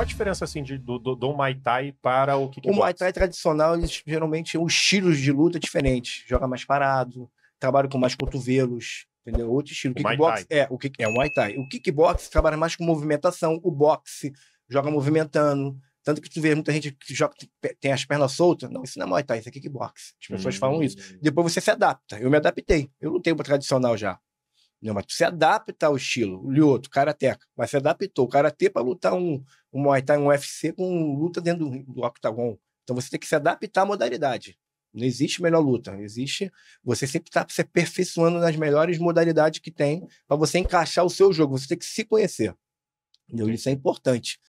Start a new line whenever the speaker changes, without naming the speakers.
qual a diferença assim de, do, do, do Muay Thai para o que? O Muay
Thai tradicional, eles geralmente os estilos de luta é diferentes. Joga mais parado, trabalha com mais cotovelos, entendeu? Outro estilo. O kickbox é o que é o Muay Thai. O kickbox trabalha mais com movimentação, o boxe joga movimentando. Tanto que tu vê muita gente que joga, tem as pernas soltas. Não, isso não é Muay Thai, isso é kickbox. As pessoas hum. falam isso. Hum. Depois você se adapta. Eu me adaptei. Eu lutei para tradicional já. Não, mas tu se adapta ao estilo. O Lioto, Karateka. Mas se adaptou o karatê para lutar um, um Muay Thai, um UFC com luta dentro do, do octagon. Então você tem que se adaptar à modalidade. Não existe melhor luta. Existe você sempre está se aperfeiçoando nas melhores modalidades que tem para você encaixar o seu jogo. Você tem que se conhecer. Entendeu? Isso é importante.